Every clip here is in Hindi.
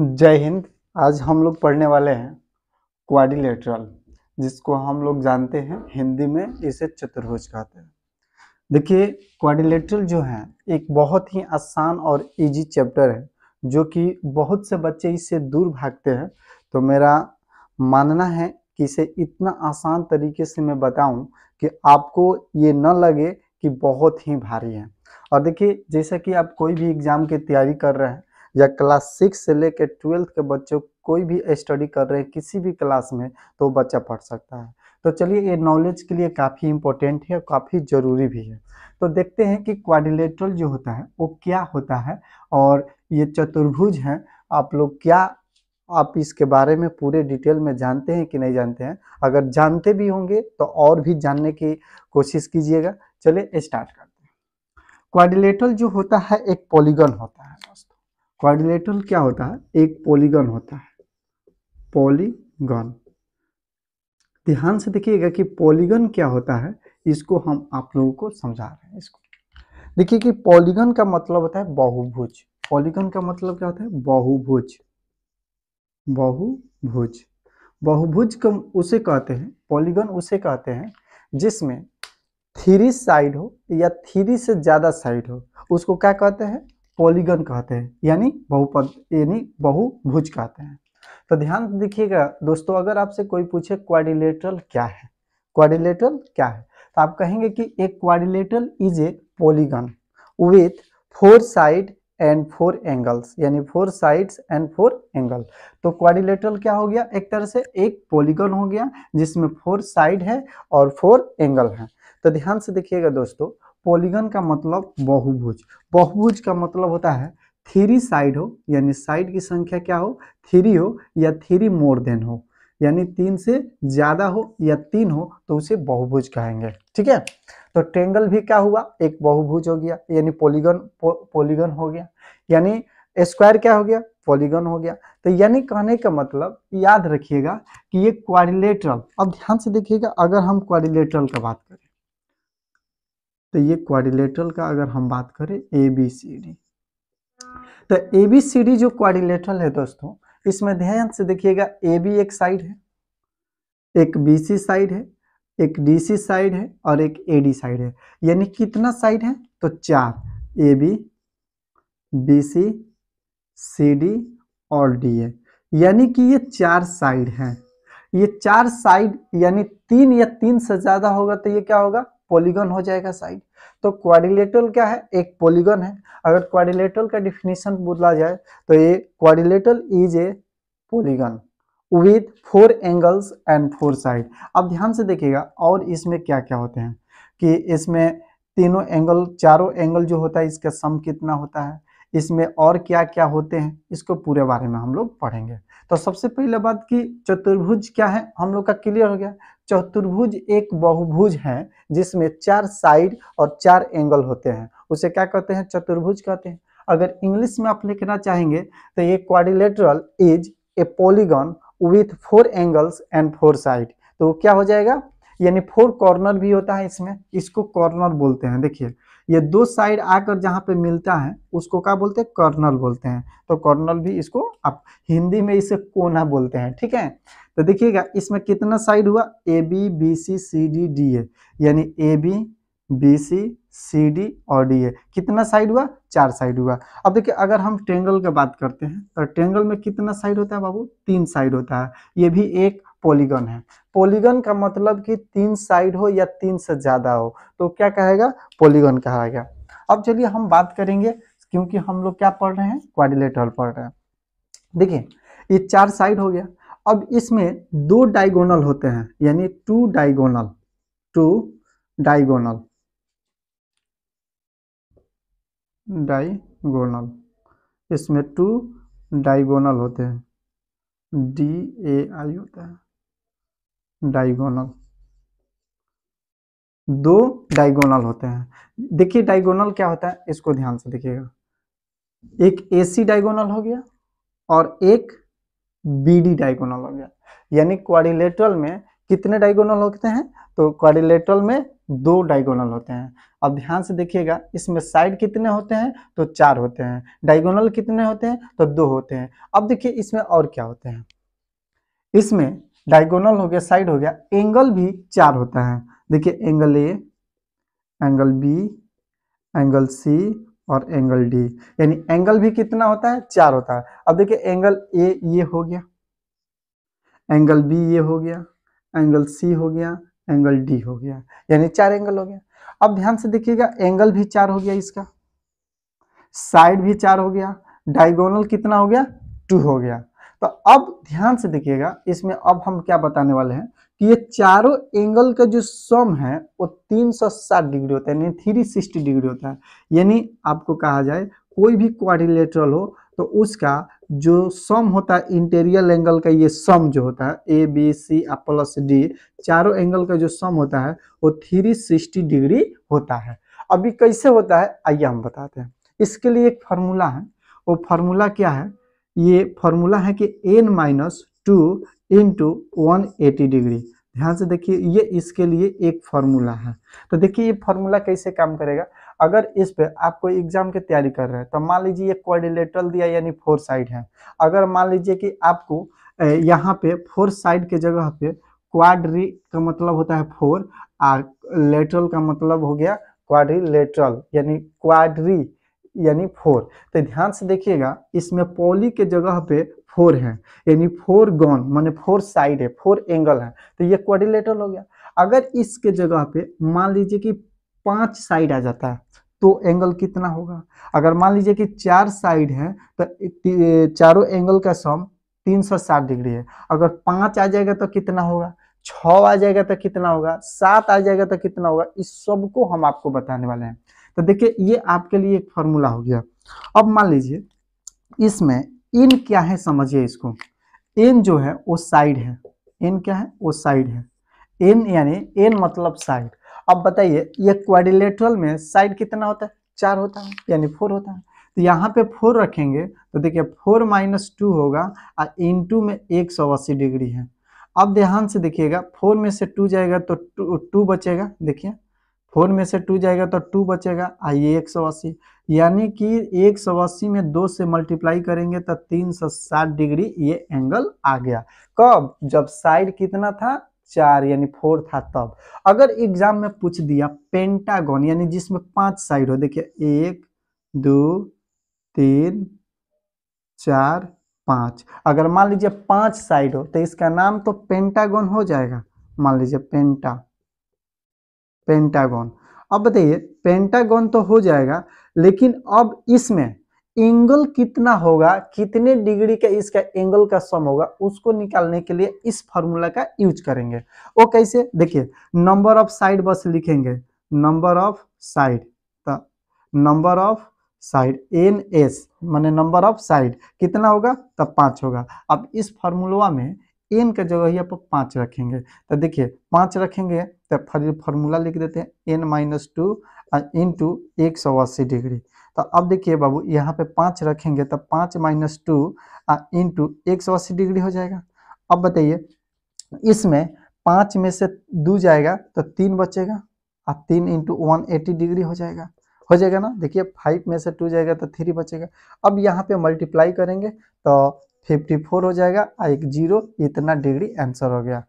जय हिंद आज हम लोग पढ़ने वाले हैं क्वाडिलेटरल जिसको हम लोग जानते हैं हिंदी में इसे चतुर्भुज कहते हैं देखिए क्वाडिलेटरल जो है एक बहुत ही आसान और इजी चैप्टर है जो कि बहुत से बच्चे इससे दूर भागते हैं तो मेरा मानना है कि इसे इतना आसान तरीके से मैं बताऊं कि आपको ये न लगे कि बहुत ही भारी है और देखिए जैसा कि आप कोई भी एग्ज़ाम की तैयारी कर रहे हैं या क्लास सिक्स से लेकर ट्वेल्थ के बच्चों कोई भी स्टडी कर रहे हैं किसी भी क्लास में तो बच्चा पढ़ सकता है तो चलिए ये नॉलेज के लिए काफ़ी इम्पोर्टेंट है और काफ़ी ज़रूरी भी है तो देखते हैं कि क्वाडिलेटरल जो होता है वो क्या होता है और ये चतुर्भुज हैं आप लोग क्या आप इसके बारे में पूरे डिटेल में जानते हैं कि नहीं जानते हैं अगर जानते भी होंगे तो और भी जानने की कोशिश कीजिएगा चलिए स्टार्ट करते हैं क्वाडिलेटरल जो होता है एक पॉलीगन होता है क्वारिलेटरल क्या होता है एक पॉलीगन होता है पॉलीगन ध्यान से देखिएगा कि पॉलीगन क्या होता है इसको हम आप लोगों को समझा रहे हैं इसको देखिए कि पॉलीगन का मतलब होता है बहुभुज पॉलीगन का मतलब क्या होता है बहुभुज बहुभुज बहुभुज का उसे कहते हैं पॉलीगन उसे कहते हैं जिसमें थ्री साइड हो या थ्री से ज़्यादा साइड हो उसको क्या कहते हैं पॉलीगन कहते हैं यानी बहुपद यानी बहुभुज कहते हैं तो ध्यान देखिएगा दोस्तों अगर आपसे कोई पूछे क्वारिलेटरल क्या है क्वारिलेटरल क्या है तो आप कहेंगे कि एक quadrilateral is a polygon with four side and four angles यानी four sides and four angle तो क्वारिलेटरल क्या हो गया एक तरह से एक पॉलीगन हो गया जिसमें फोर साइड है और फोर एंगल है तो ध्यान से देखिएगा दोस्तों पॉलीगन का मतलब बहुभुज बहुभुज का मतलब होता है थ्री साइड हो यानी साइड की संख्या क्या हो थ्री हो या थ्री मोर देन हो यानी तीन से ज्यादा हो या तीन हो तो उसे बहुभुज कहेंगे ठीक है तो ट्रेंगल भी क्या हुआ एक बहुभुज हो गया यानी पॉलीगन पोलिगन पॉलीगन हो गया यानी स्क्वायर क्या हो गया पॉलीगन हो गया तो यानी कहने का मतलब याद रखिएगा कि ये क्वारिलेटरल अब ध्यान से देखिएगा अगर हम क्वारिलेटरल का बात करें तो ये क्वारिलेटरल का अगर हम बात करें ए बी सी डी तो ए बी सी डी जो क्वारिलेटरल है दोस्तों इसमें ध्यान से देखिएगा ए बी एक साइड है एक बी सी साइड है एक डी सी साइड है और एक ए डी साइड है यानी कितना साइड है तो चार A B B C C D और डी ए यानी कि ये चार साइड हैं ये चार साइड यानी तीन या तीन से ज़्यादा होगा तो ये क्या होगा पॉलीगन हो जाएगा साइड तो क्वारिलेटल क्या है एक पॉलीगन है अगर क्वारिलेटल का डिफिनेशन बोला जाए तो ये quadrilateral is a polygon with four angles and four side अब ध्यान से देखिएगा और इसमें क्या क्या होते हैं कि इसमें तीनों एंगल चारों एंगल जो होता है इसका सम कितना होता है इसमें और क्या क्या होते हैं इसको पूरे बारे में हम लोग पढ़ेंगे तो सबसे पहले बात की चतुर्भुज क्या है हम लोग का क्लियर हो गया चतुर्भुज एक बहुभुज है जिसमें चार साइड और चार एंगल होते हैं उसे क्या कहते हैं चतुर्भुज कहते हैं अगर इंग्लिश में आप लिखना चाहेंगे तो ये quadrilateral is a polygon with four angles and four side तो क्या हो जाएगा यानी फोर कॉर्नर भी होता है इसमें इसको कॉर्नर बोलते हैं देखिए ये दो साइड आकर जहाँ पे मिलता है उसको क्या बोलते हैं कर्नल बोलते हैं तो कर्नल भी इसको आप हिंदी में इसे कोना बोलते हैं ठीक है तो देखिएगा इसमें कितना साइड हुआ A B B C C D D A यानी A B B C C D और डी ए कितना साइड हुआ चार साइड हुआ अब देखिए अगर हम ट्रेंगल की बात करते हैं तो ट्रेंगल में कितना साइड होता है बाबू तीन साइड होता है ये भी एक पॉलीगन है पॉलीगन का मतलब कि तीन साइड हो या तीन से ज़्यादा हो तो क्या कहेगा पॉलीगन कहेगा अब चलिए हम बात करेंगे क्योंकि हम लोग क्या पढ़ रहे हैं क्वारिलेटरल पढ़ रहे हैं देखिए ये चार साइड हो गया अब इसमें दो डायगोनल होते हैं यानी two diagonal two diagonal diagonal इसमें टू डायगोनल होते हैं डी ए आई होता है डाइगोनल दो डाइगोनल होते हैं देखिए डाइगोनल क्या होता है इसको ध्यान से देखिएगा एक एसी डाइगोनल हो गया और एक बीडी डाइगोनल हो गया यानी क्वारिलेटरल में कितने डाइगोनल होते हैं तो क्वारिलेटरल में दो डाइगोनल होते हैं अब ध्यान से देखिएगा इसमें साइड कितने होते हैं तो चार होते हैं डाइगोनल कितने होते हैं तो दो होते हैं अब देखिए इसमें और क्या होते हैं इसमें डायगोनल हो गया साइड हो गया एंगल भी चार होता है देखिए angle A angle B angle C और एंगल डी यानी एंगल भी कितना होता है चार होता है अब देखिए एंगल ए ये हो गया एंगल बी ये हो गया एंगल सी हो गया एंगल डी हो गया यानी चार एंगल हो गया अब ध्यान से देखिएगा एंगल भी चार हो गया इसका साइड भी चार हो गया डायगोनल कितना हो गया टू हो गया तो अब ध्यान से देखिएगा इसमें अब हम क्या बताने वाले हैं कि ये चारों एंगल का जो सम है वो 360 डिग्री होता है यानी थ्री सिक्सटी डिग्री होता है यानी आपको कहा जाए कोई भी क्वारिलेटरल हो तो उसका जो सम होता है इंटेरियल एंगल का ये सम जो होता है A B C uh plus D चारों एंगल का जो सम होता है वो थ्री सिक्सटी डिग्री होता है अभी कैसे होता है आइए हम बताते हैं इसके लिए एक फार्मूला है वो फार्मूला क्या है ये फॉर्मूला है कि N minus two into one eighty degree ध्यान से देखिए ये इसके लिए एक फार्मूला है तो देखिए ये फार्मूला कैसे काम करेगा अगर इस पे आप कोई एग्जाम की तैयारी कर रहे हैं तो मान लीजिए ये क्वारिलेटरल दिया यानी फोर साइड है अगर मान लीजिए कि आपको यहाँ पे फोर साइड के जगह पे क्वाड्री का मतलब होता है फोर और लेटरल का मतलब हो गया क्वाड्री यानी क्वाड्री यानी फोर तो ध्यान से देखिएगा इसमें पॉली के जगह पे फोर है यानी फोर गॉन माने फोर साइड है फोर एंगल है तो ये क्वारिलेटरल हो गया अगर इसके जगह पे मान लीजिए कि पांच साइड आ जाता है तो एंगल कितना होगा अगर मान लीजिए कि चार साइड है तो चारों एंगल का सम 360 डिग्री है अगर पांच आ जाएगा तो कितना होगा छ आ जाएगा तो कितना होगा सात आ जाएगा तो कितना होगा इस सबको हम आपको बताने वाले हैं तो देखिए ये आपके लिए एक फॉर्मूला हो गया अब मान लीजिए इसमें इन क्या है समझिए इसको एन जो है वो साइड है एन क्या है वो साइड है इन यानी इन मतलब साइड अब बताइए ये क्वारिलेटरल में साइड कितना होता है चार होता है यानी फोर होता है तो यहाँ पे फोर रखेंगे तो देखिए फोर माइनस टू होगा और इन टू में एक सौ अस्सी डिग्री है अब ध्यान से देखिएगा फोर में से टू जाएगा तो टू, टू बचेगा देखिए फोर में से टू जाएगा तो टू बचेगा आइए एक सौ अस्सी यानी कि एक सौ अस्सी में दो से मल्टीप्लाई करेंगे तो तीन सौ साठ डिग्री ये एंगल आ गया कब जब साइड कितना था चार यानी फोर था तब अगर एग्जाम में पूछ दिया पेंटागन यानी जिसमें पांच साइड हो देखिए एक दो तीन चार पाँच अगर मान लीजिए पांच साइड हो तो इसका नाम तो पेंटागन हो जाएगा मान लीजिए पेंटा पेंटागन अब बताइए पेंटागन तो हो जाएगा लेकिन अब इसमें एंगल कितना होगा कितने डिग्री का इसका एंगल का सम होगा उसको निकालने के लिए इस फॉर्मूला का यूज करेंगे वो कैसे देखिए नंबर ऑफ साइड बस लिखेंगे नंबर ऑफ साइड तो number of side N S मैंने नंबर ऑफ साइड कितना होगा तब तो पाँच होगा अब इस फॉर्मूला में एन का जगह ही आप पाँच रखेंगे तो देखिए पाँच रखेंगे तो फिर फॉर्मूला लिख देते हैं N minus two into एक सौ अस्सी डिग्री तो अब देखिए बाबू यहाँ पे पाँच रखेंगे तो पाँच माइनस टू इन टू एक सौ अस्सी डिग्री हो जाएगा अब बताइए इसमें पाँच में से दो जाएगा तो तीन बचेगा और तीन इंटू वन एटी डिग्री हो जाएगा हो जाएगा ना देखिए फाइव में से टू जाएगा तो थ्री बचेगा अब यहाँ पे मल्टीप्लाई करेंगे तो फिफ्टी फोर हो जाएगा एक जीरो इतना डिग्री आंसर हो गया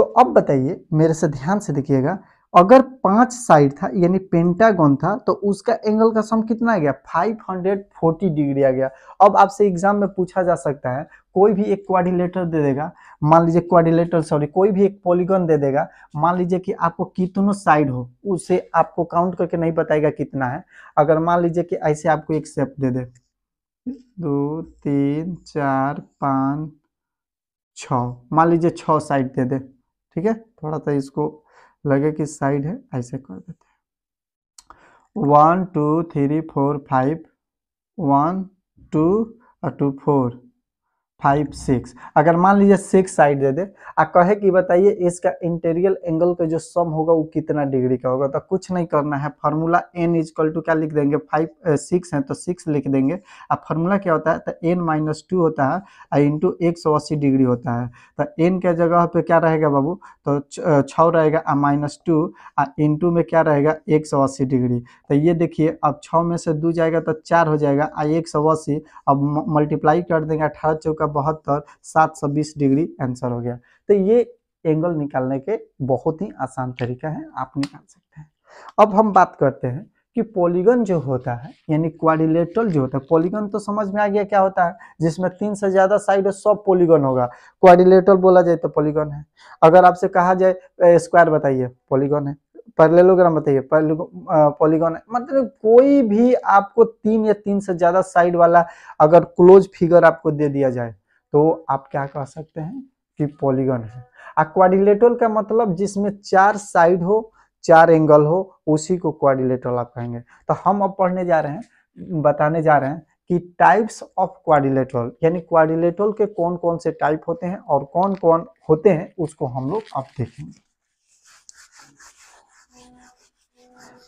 तो अब बताइए मेरे से ध्यान से देखिएगा अगर पांच साइड था यानी पेंटागन था तो उसका एंगल का सम कितना आ गया 540 डिग्री आ गया अब आपसे एग्जाम में पूछा जा सकता है कोई भी एक क्वारिलेटर दे देगा मान लीजिए क्वारिलेटर सॉरी कोई भी एक पॉलीगन दे देगा मान लीजिए कि आपको कितनों साइड हो उसे आपको काउंट करके नहीं बताएगा कितना है अगर मान लीजिए कि ऐसे आपको एक सेप दे दे दो तीन चार पाँच छ मान लीजिए छ साइड दे दे ठीक है थोड़ा सा इसको लगे कि साइड है ऐसे कर देते हैं one two three four five one two और टू फोर फाइव सिक्स अगर मान लीजिए सिक्स साइड दे दे आ कहे कि बताइए इसका इंटीरियर एंगल का जो सम होगा वो कितना डिग्री का होगा तो कुछ नहीं करना है फार्मूला एन इजकल टू क्या लिख देंगे फाइव सिक्स है तो सिक्स लिख देंगे और फार्मूला क्या होता है तो एन माइनस टू होता है और इंटू एक सौ अस्सी डिग्री होता है तो एन के जगह पे क्या रहेगा बाबू तो छः रहेगा uh minus two uh into में क्या रहेगा एक सौ अस्सी डिग्री तो ये देखिए अब छः में से दो जाएगा तो चार हो जाएगा आ एक सौ अस्सी अब मल्टीप्लाई कर देंगे अठारह चौका बहत्तर सात सौ बीस डिग्री आंसर हो गया तो ये एंगल निकालने के बहुत ही आसान तरीका है आप निकाल सकते हैं अब हम बात करते हैं कि पॉलीगन जो होता है यानी क्वारिलेटरल जो होता है पॉलीगन तो समझ में आ गया क्या होता है जिसमें तीन से ज्यादा साइड है सब पॉलीगन होगा क्वारिलेटरल बोला जाए तो पॉलीगन है अगर आपसे कहा जाए स्क्वायर बताइए पॉलीगन है पैरेललोग्राम बताइए पॉलीगॉन मतलब कोई भी आपको तीन या तीन से ज्यादा साइड वाला अगर क्लोज फिगर आपको दे दिया जाए तो आप क्या कह सकते हैं कि पॉलीगॉन है क्वारिलेटरल का मतलब जिसमें चार साइड हो चार एंगल हो उसी को क्वारिलेटरल आप कहेंगे तो हम अब पढ़ने जा रहे हैं बताने जा रहे हैं कि टाइप्स ऑफ क्वारिलेटरल यानी क्वारिलेटरल के कौन कौन से टाइप होते हैं और कौन कौन होते हैं उसको हम लोग अब देखेंगे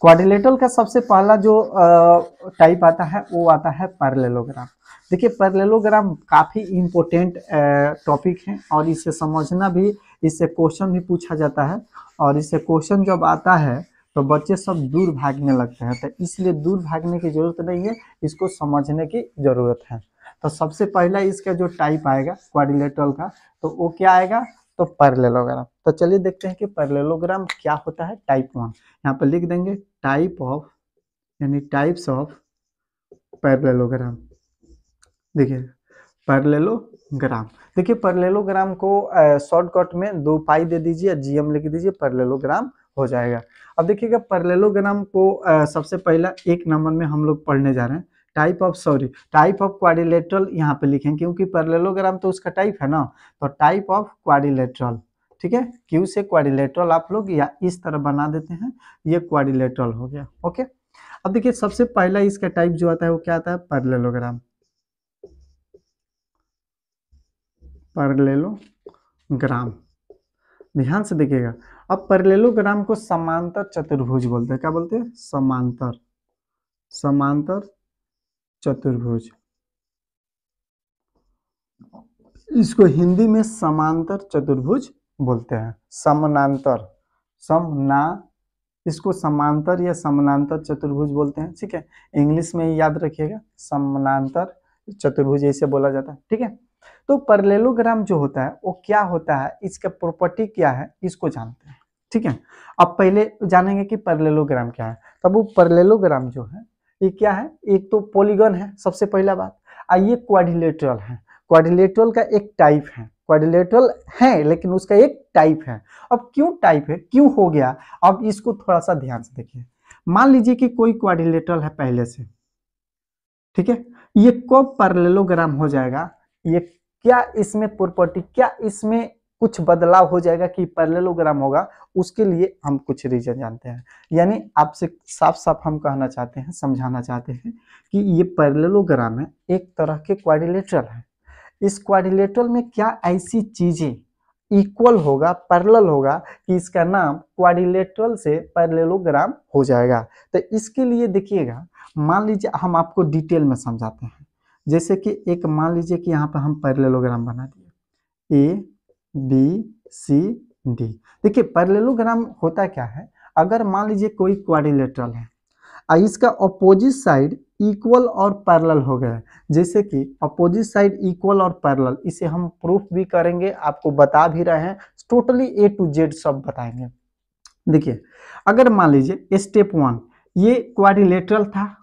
क्वाड्रिलेटरल का सबसे पहला जो टाइप आता है वो आता है पैरेललोग्राम देखिए पैरेललोग्राम काफ़ी इम्पोर्टेंट टॉपिक है और इसे समझना भी इससे क्वेश्चन भी पूछा जाता है और इससे क्वेश्चन जब आता है तो बच्चे सब दूर भागने लगते हैं तो इसलिए दूर भागने की ज़रूरत नहीं है इसको समझने की ज़रूरत है तो सबसे पहला इसका जो टाइप आएगा क्वारिलेटल का तो वो क्या आएगा तो पैरलेलोग्राम तो चलिए देखते हैं कि पैरलेलोग्राम क्या होता है टाइप वन यहाँ पर लिख देंगे टाइप ऑफ यानी टाइप्स ऑफ पैरलेलोग्राम देखिए पैरलेलोग्राम देखिए पैरलेलोग्राम को शॉर्टकट में दो पाई दे दीजिए या जीएम लिख दीजिए पैरलेलोग्राम हो जाएगा अब देखिएगा पैरलेलोग्राम को आ, सबसे पहला एक नंबर में हम लोग पढ़ने जा रहे हैं type of sorry type of quadrilateral यहाँ पे लिखें क्योंकि पैरेललोग्राम तो उसका टाइप है ना तो टाइप ऑफ क्वारिलेट्रल ठीक है क्यू से क्वारिलेट्रल आप लोग या इस तरह बना देते हैं ये क्वारिलेट्रल हो गया ओके अब देखिए सबसे पहला इसका टाइप जो आता है वो क्या आता है पैरेललोग्राम पैरेललोग्राम ध्यान से देखिएगा अब पैरेललोग्राम को समांतर चतुर्भुज बोलते हैं क्या बोलते हैं समांतर समांतर चतुर्भुज इसको हिंदी में समांतर चतुर्भुज बोलते हैं समानांतर समना इसको समांतर या समानांतर चतुर्भुज बोलते हैं ठीक है इंग्लिश में याद रखिएगा समानांतर चतुर्भुज ऐसे बोला जाता है ठीक है तो परलेलोग्राम जो होता है वो क्या होता है इसका प्रॉपर्टी क्या है इसको जानते हैं ठीक है अब पहले जानेंगे कि परलेलोग्राम क्या है तब वो परलेलोग्राम जो है ये क्या है एक तो पॉलीगन है सबसे पहला बात आ ये क्वारिलेटरल है क्वारिलेटरल का एक टाइप है क्वारिलेटरल है लेकिन उसका एक टाइप है अब क्यों टाइप है क्यों हो गया अब इसको थोड़ा सा ध्यान से देखिए मान लीजिए कि कोई क्वारिलेटरल है पहले से ठीक है ये कब पैरेललोग्राम हो जाएगा ये क्या इसमें प्रॉपर्टी क्या इसमें कुछ बदलाव हो जाएगा कि पैरेललोग्राम होगा उसके लिए हम कुछ रीजन जानते हैं यानी आपसे साफ साफ हम कहना चाहते हैं समझाना चाहते हैं कि ये पैरेललोग्राम है एक तरह के क्वारिलेटरल है इस क्वारिलेटरल में क्या ऐसी चीज़ें इक्वल होगा पैरेलल होगा कि इसका नाम क्वारिलेटरल से पैरेललोग्राम हो जाएगा तो इसके लिए देखिएगा मान लीजिए हम आपको डिटेल में समझाते हैं जैसे कि एक मान लीजिए कि यहाँ पर हम पैरेललोग्राम बना दिए ए बी सी डी देखिए पैरेललोग्राम होता क्या है अगर मान लीजिए कोई क्वारिलेटरल है और इसका अपोजिट साइड इक्वल और पैरेलल हो गया जैसे कि अपोजिट साइड इक्वल और पैरेलल इसे हम प्रूफ भी करेंगे आपको बता भी रहे हैं टोटली ए टू जेड सब बताएंगे देखिए अगर मान लीजिए स्टेप वन ये क्वारिलेटरल था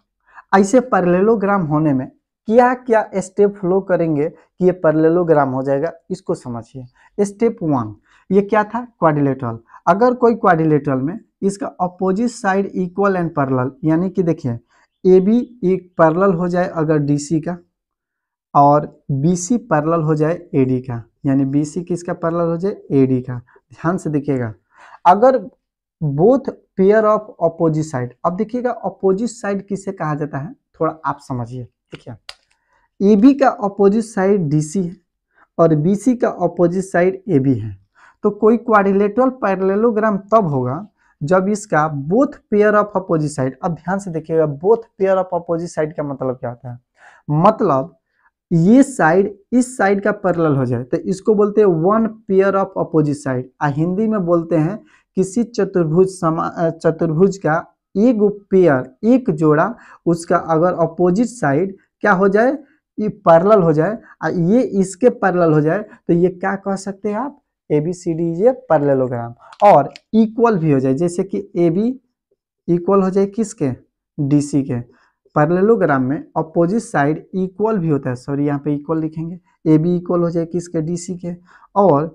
ऐसे पैरेललोग्राम होने में क्या क्या स्टेप फॉलो करेंगे कि ये परलेलोग्राम हो जाएगा इसको समझिए स्टेप वन ये क्या था क्वाडिलेटरल अगर कोई क्वाडिलेटरल में इसका opposite side equal and parallel यानी कि देखिए ए बी एक पैरेलल हो जाए अगर डी सी का और बी सी पैरेलल हो जाए ए डी का यानी बी सी किसका पैरेलल हो जाए ए डी का ध्यान से देखिएगा अगर both pair of opposite side अब देखिएगा अपोजिट साइड किसे कहा जाता है थोड़ा आप समझिए देखिए ए बी का अपोजिट साइड डी सी है और बी सी का अपोजिट साइड ए बी है तो कोई क्वारिलेटल पैरेललोग्राम तब होगा जब इसका both pair of opposite side अब ध्यान से देखिएगा both pair of opposite side का मतलब क्या होता है मतलब ये साइड इस साइड का पैरेलल हो जाए तो इसको बोलते हैं one pair of opposite side uh Hindi में बोलते हैं किसी चतुर्भुज समा चतुर्भुज का एक पेयर एक जोड़ा उसका अगर अपोजिट साइड क्या हो जाए ये पैरल हो जाए और ये इसके पैरल हो जाए तो ये क्या कह सकते हैं आप ए बी सी डी ये पैरल और इक्वल भी हो जाए जैसे कि ए बी इक्वल हो जाए किसके डी सी के पैरलोग्राम में अपोजिट साइड इक्वल भी होता है सॉरी यहाँ पे इक्वल लिखेंगे ए बी इक्वल हो जाए किसके डी सी के और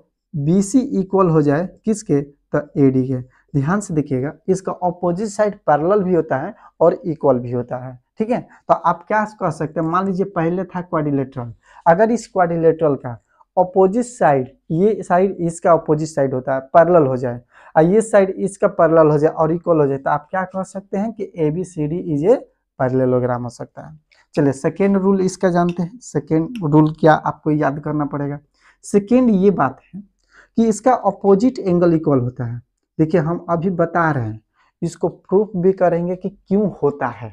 बी सी इक्वल हो जाए किसके तो ए डी के ध्यान से देखिएगा इसका अपोजिट साइड पैरल भी होता है और इक्वल भी होता है ठीक है तो आप क्या कह सकते हैं मान लीजिए पहले था क्वारिलेटरल अगर इस क्वारिलेट्रल का अपोजिट साइड ये साइड इसका अपोजिट साइड होता है पैरल हो जाए और ये साइड इसका पैरल हो जाए और इक्वल हो जाए तो आप क्या कह सकते हैं कि A B C D is a parallelogram हो सकता है चलिए सेकेंड रूल इसका जानते हैं सेकेंड रूल क्या आपको याद करना पड़ेगा सेकेंड ये बात है कि इसका अपोजिट एंगल इक्वल होता है देखिए हम अभी बता रहे हैं इसको प्रूफ भी करेंगे कि क्यों होता है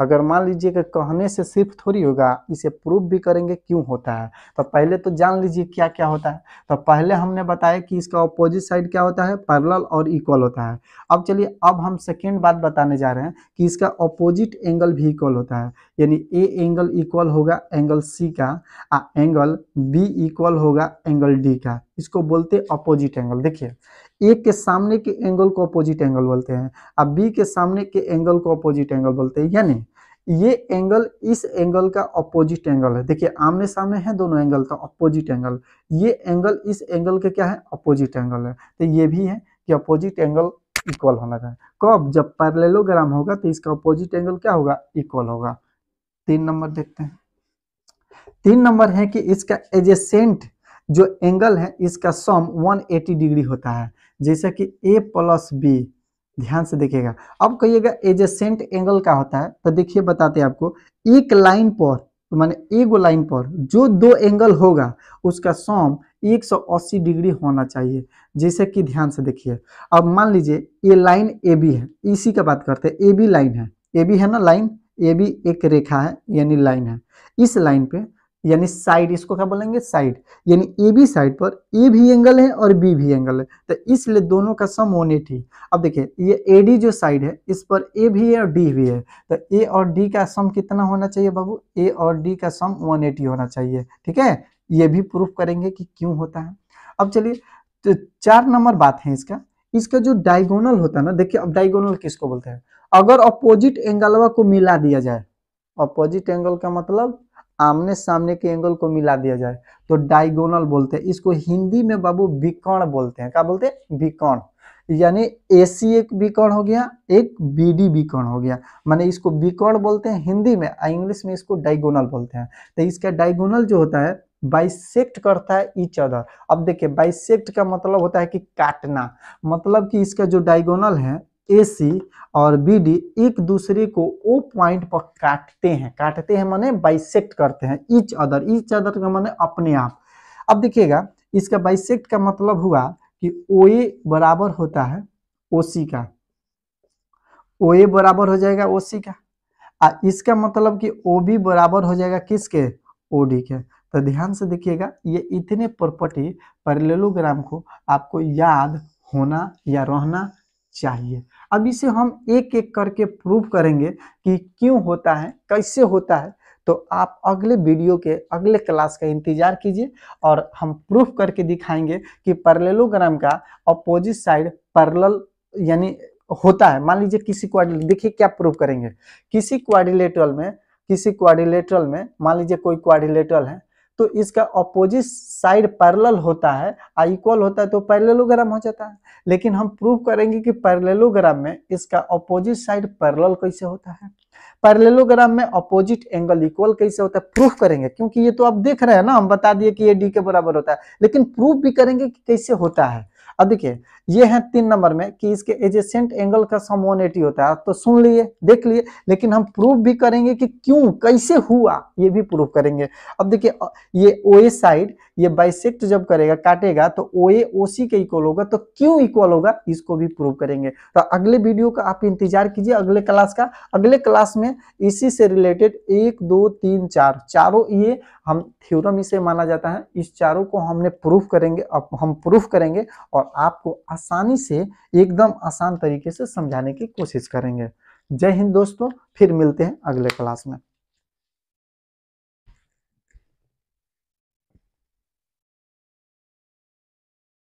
अगर मान लीजिए कि कहने से सिर्फ थोड़ी होगा इसे प्रूफ भी करेंगे क्यों होता है तो पहले तो जान लीजिए क्या क्या होता है तो पहले हमने बताया कि इसका ऑपोजिट साइड क्या होता है पैरल और इक्वल होता है अब चलिए अब हम सेकेंड बात बताने जा रहे हैं कि इसका ऑपोजिट एंगल भी इक्वल होता है यानी ए एंगल इक्वल होगा एंगल सी का आ एंगल बी इक्वल होगा एंगल डी का इसको बोलते अपोजिट एंगल देखिए ए के सामने के एंगल को अपोजिट एंगल बोलते हैं अब बी के सामने के एंगल को अपोजिट एंगल बोलते हैं यानी ये एंगल इस एंगल का अपोजिट एंगल है देखिए आमने सामने है दोनों एंगल तो अपोजिट एंगल ये एंगल इस एंगल के क्या है अपोजिट एंगल है तो ये भी है कि अपोजिट एंगल इक्वल होना चाहिए कब जब पैरेललोग्राम होगा तो इसका अपोजिट एंगल क्या होगा इक्वल होगा तीन नंबर देखते हैं तीन नंबर है कि इसका एजेसेंट जो एंगल है इसका सम 180 डिग्री होता है जैसे कि ए प्लस बी ध्यान से देखिएगा अब कहिएगा एजेसेंट एंगल का होता है तो देखिए बताते हैं आपको एक लाइन पर तो माने एगो लाइन पर जो दो एंगल होगा उसका सॉम 180 डिग्री होना चाहिए जैसे कि ध्यान से देखिए अब मान लीजिए ये लाइन ए बी है इसी का बात करते हैं ए बी लाइन है ए बी है ना लाइन ए बी एक रेखा है यानी लाइन है इस लाइन पे यानी साइड इसको क्या बोलेंगे साइड यानी ए बी साइड पर ए भी एंगल है और बी भी एंगल है तो इसलिए दोनों का सम वन एटी अब देखिए ये ए डी जो साइड है इस पर ए भी है और डी भी है तो ए और डी का सम कितना होना चाहिए बाबू ए और डी का सम वन एटी होना चाहिए ठीक है ये भी प्रूफ करेंगे कि क्यों होता है अब चलिए तो चार नंबर बात है इसका इसका जो डायगोनल होता है ना देखिए अब डायगोनल किसको बोलते हैं अगर अपोजिट एंगलवा को मिला दिया जाए अपोजिट एंगल का मतलब आमने सामने के एंगल को मिला दिया जाए तो डायगोनल बोलते हैं इसको हिंदी में बाबू विकर्ण बोलते हैं क्या बोलते हैं विकर्ण यानी ए सी एक विकर्ण हो गया एक बी डी विकर्ण हो गया माने इसको विकर्ण बोलते हैं हिंदी में इंग्लिश में इसको डायगोनल बोलते हैं तो इसका डायगोनल जो होता है बाइसेक्ट करता है ईच अदर अब देखिए बाइसेक्ट का मतलब होता है कि काटना मतलब कि इसका जो डायगोनल है ए सी और बी डी एक दूसरे को ओ पॉइंट पर काटते हैं काटते हैं माने बाइसेक्ट करते हैं ईच अदर ईच अदर का माने अपने आप अब देखिएगा इसका बाइसेक्ट का मतलब हुआ कि ओ ए बराबर होता है ओ सी का ओ ए बराबर हो जाएगा ओ सी का आ इसका मतलब कि ओ बी बराबर हो जाएगा किसके ओ डी के तो ध्यान से देखिएगा ये इतने प्रॉपर्टी पैरेललोग्राम को आपको याद होना या रहना चाहिए अब इसे हम एक एक करके प्रूव करेंगे कि क्यों होता है कैसे होता है तो आप अगले वीडियो के अगले क्लास का इंतजार कीजिए और हम प्रूफ करके दिखाएंगे कि परलेलोग्राम का अपोजिट साइड परल यानी होता है मान लीजिए किसी क्वारिलेटर देखिए क्या प्रूफ करेंगे किसी क्वारिलेटरल में किसी क्वारिलेटरल में मान लीजिए कोई क्वारिलेटरल है तो इसका अपोजिट साइड पैरेलल होता है आ इक्वल होता है तो पैरेललोग्राम हो जाता है लेकिन हम प्रूव करेंगे कि पैरेललोग्राम में इसका ऑपोजिट साइड पैरेलल कैसे होता है पैरेललोग्राम में ऑपोजिट एंगल इक्वल कैसे होता है प्रूफ करेंगे क्योंकि ये तो आप देख रहे हैं ना हम बता दिए कि ये डी के बराबर होता है लेकिन प्रूफ भी करेंगे कि कैसे होता है अब देखिए ये है तीन नंबर में कि इसके एजेसेंट एंगल का सम 180 होता है तो सुन लिए देख लिए लेकिन हम प्रूफ भी करेंगे कि क्यों कैसे हुआ ये भी प्रूफ करेंगे अब देखिए ये ओ ए साइड ये बाइसेक्ट जब करेगा काटेगा तो ओ ए ओ सी के इक्वल होगा तो क्यों इक्वल होगा इसको भी प्रूव करेंगे तो अगले वीडियो का आप इंतजार कीजिए अगले क्लास का अगले क्लास में इसी से रिलेटेड एक दो तीन चार चारों ये हम थ्योरम इसे माना जाता है इस चारों को हमने प्रूफ करेंगे अब हम प्रूफ करेंगे और आपको आसानी से एकदम आसान तरीके से समझाने की कोशिश करेंगे जय हिंद दोस्तों फिर मिलते हैं अगले क्लास में